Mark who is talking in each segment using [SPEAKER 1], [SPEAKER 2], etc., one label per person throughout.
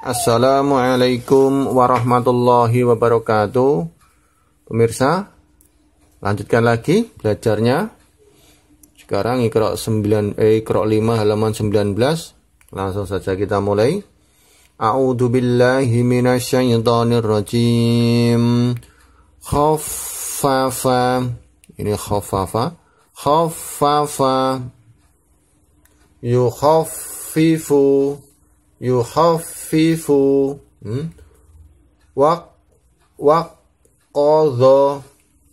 [SPEAKER 1] Assalamualaikum warahmatullahi wabarakatuh. Pemirsa, lanjutkan lagi belajarnya. Sekarang Iqra 9 eh Iqra 5 halaman 19. Langsung saja kita mulai. A'udhu billahi minasyaitanir rajim. Khaffafa. Ini khaffafa. Khaffafa. Yukhaffifu. yukhaffifu wa hmm? wa qadha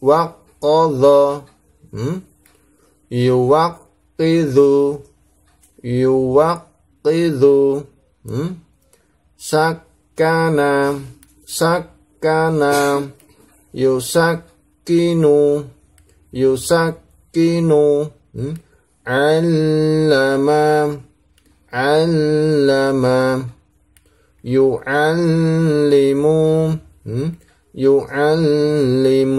[SPEAKER 1] wa qadha hmm? yuwaqidhu yuwaqidhu hmm? sakana sakana yusakinu yusakinu allama علم يعلم يعلم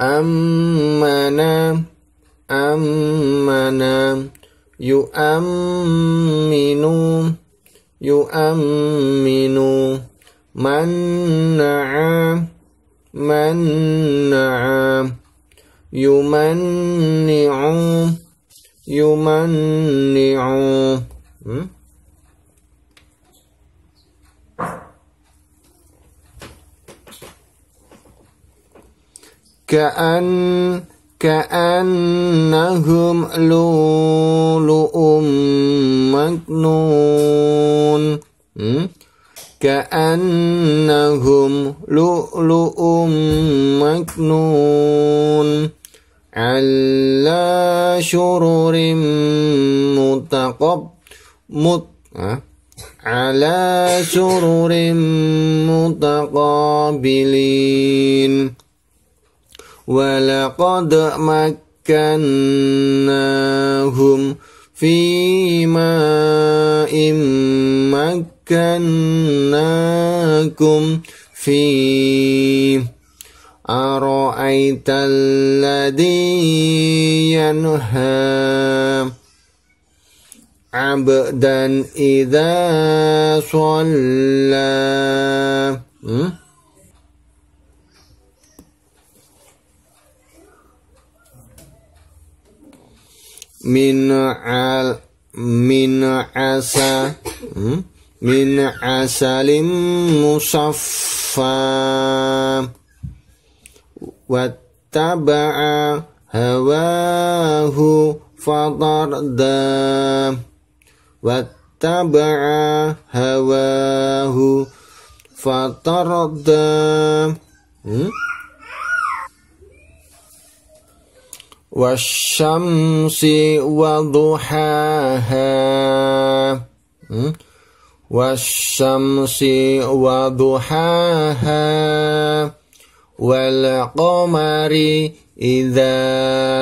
[SPEAKER 1] أمنا أمنا يؤمن يؤمن منع منع يمنع يمنع كأن كأنهم لؤلؤ مكنون كأنهم لؤلؤ مكنون على شرور الخطب مط على سرر متقابلين ولقد مكناهم في ماء مكناكم فيه أرأيت الذي ينهى عبدا إذا صلى من عل من عسى من عسل مصفى واتبع هواه فضردا واتبع هواه فتردى والشمس وضحاها والشمس وضحاها والقمر إذا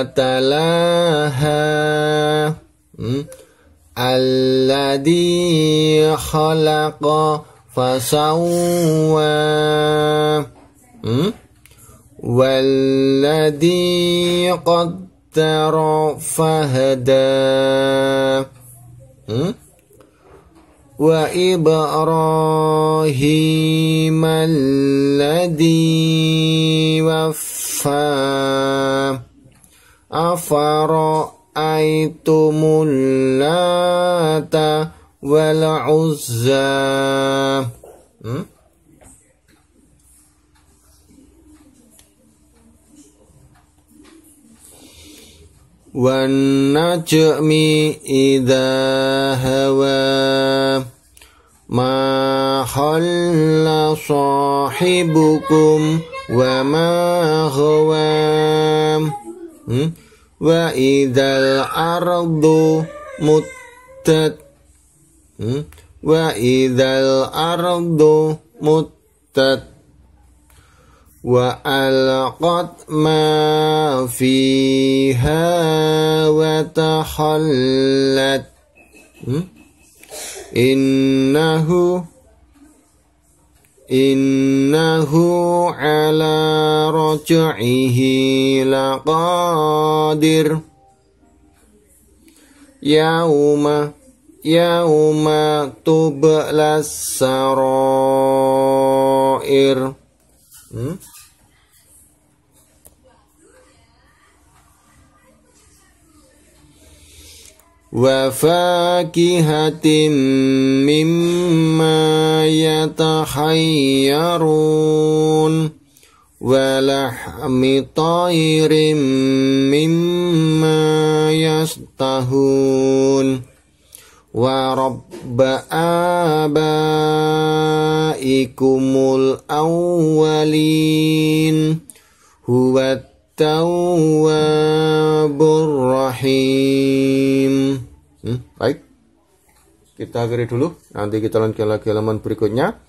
[SPEAKER 1] تلاها الذي خلق فسوى والذي قدر فهدى وإبراهيم الذي وفى أفرأ أَيْتُمُ اللَّاتَ وَالْعُزَّى والنجم إذا هوى ما خل صاحبكم وما غوى وإذا الأرض متت وإذا الأرض متت وألقت ما فيها وتخلت إنه innahu ala raj'ihi laqadir yauma yauma tublas sarair hmm? وفاكهة مما يتحيرون ولحم طير مما يشتهون ورب آبائكم الأولين هو التواب الرحيم hmm, baik kita akhiri dulu nanti kita lanjutkan lagi halaman berikutnya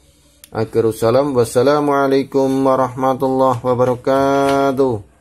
[SPEAKER 1] akhirussalam wassalamualaikum warahmatullahi wabarakatuh